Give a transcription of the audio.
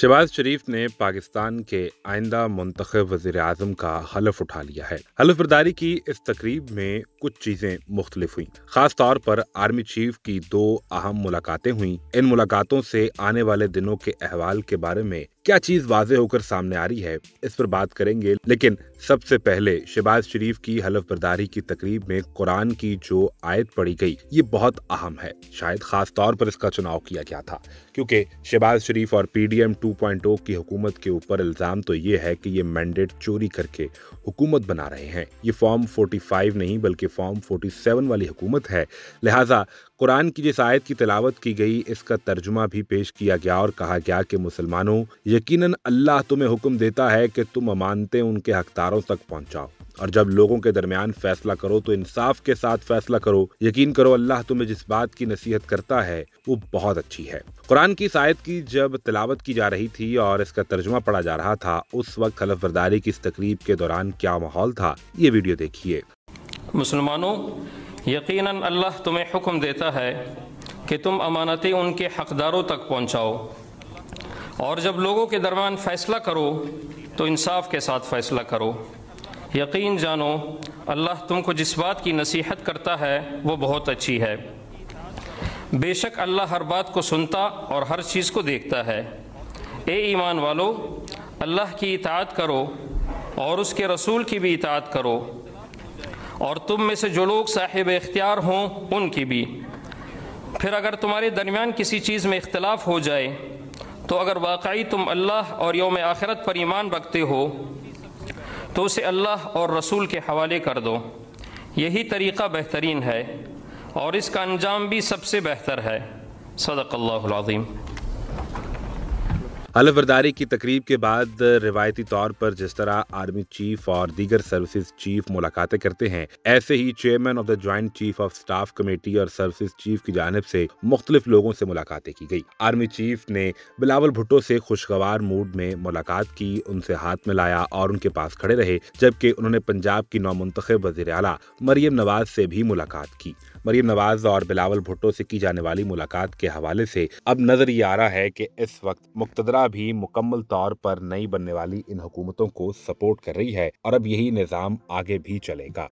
शहबाज शरीफ ने पाकिस्तान के आइंदा मुंतब वजी अजम का हलफ उठा लिया है हलफ बरदारी की इस तकरीब में कुछ चीजें मुख्तलिफ हुई खास तौर पर आर्मी चीफ की दो अहम मुलाकातें हुई इन मुलाकातों से आने वाले दिनों के अहवाल के बारे में क्या चीज वाजे होकर सामने आ रही है इस पर बात करेंगे लेकिन सबसे पहले शहबाज शरीफ की हलफ बर्दारी की तकरीब में कुरान की जो आयत पढ़ी गई ये बहुत अहम है शायद खास तौर पर इसका चुनाव किया गया था क्योंकि शहबाज शरीफ और पीडीएम 2.0 की हुकूमत के ऊपर इल्ज़ाम तो ये है कि ये मैंडेट चोरी करके हुकूमत बना रहे हैं ये फॉर्म 45 नहीं बल्कि फॉर्म 47 वाली हुकूमत है लिहाजा कुरान की जिस आयत की तिलावत की गई इसका तर्जुमा भी पेश किया गया और कहा गया कि मुसलमानों यकीनन अल्लाह तुम्हें हुक्म देता है कि तुम अमानते उनके हकदार किनारों तक पहुंचाओ और जब लोगों के दरमियान फैसला करो तो इंसाफ के साथ फैसला करो यकीन करो अल्लाह तुम्हें जिस बात की नसीहत करता है वो बहुत अच्छी है कुरान की शायद की जब तलावत की जा रही थी और इसका तर्जुमा पढ़ा जा रहा था उस वक्त खलफ बर्दारी की इस तकरीब के दौरान क्या माहौल था ये वीडियो देखिए मुसलमानों यकीन अल्लाह तुम्हें हुक्म देता है कि तुम अमानतें उनके हकदारों तक पहुंचाओ और जब लोगों के दरमियान फैसला करो तो इंसाफ के साथ फ़ैसला करो यकीन जानो अल्लाह तुमको जिस बात की नसीहत करता है वो बहुत अच्छी है बेशक अल्लाह हर बात को सुनता और हर चीज़ को देखता है ए ईमान वालो अल्लाह की इतात करो और उसके रसूल की भी इतात करो और तुम में से जो लोग साहिब इख्तियार हों उनकी भी फिर अगर तुम्हारे दरमियान किसी चीज़ में इख्तलाफ हो जाए तो अगर वाकई तुम अल्लाह और योम आखिरत पर ईमान रखते हो तो उसे अल्लाह और रसूल के हवाले कर दो यही तरीक़ा बेहतरीन है और इसका अंजाम भी सबसे बेहतर है सदक अल्लाम हलफ बर्दारी की तकरीब के बाद रिवायती तौर पर जिस तरह आर्मी चीफ और दीगर सर्विस चीफ मुलाकातें करते हैं ऐसे ही chairman of the joint chief of staff committee और सर्विस चीफ की जानब से मुख्तलिफ लोगों से मुलाकातें की गई आर्मी चीफ ने बिलावल भुट्टो से खुशगवार मूड में मुलाकात की उनसे हाथ में लाया और उनके पास खड़े रहे जबकि उन्होंने पंजाब की नौमंतब वजीर अला मरियम नवाज से भी मुलाकात की मरीम नवाज और बिलावल भुट्टो से की जाने वाली मुलाकात के हवाले से अब नजर ये आ रहा है कि इस वक्त मुक्तदरा भी मुकम्मल तौर पर नई बनने वाली इन हुकूमतों को सपोर्ट कर रही है और अब यही निज़ाम आगे भी चलेगा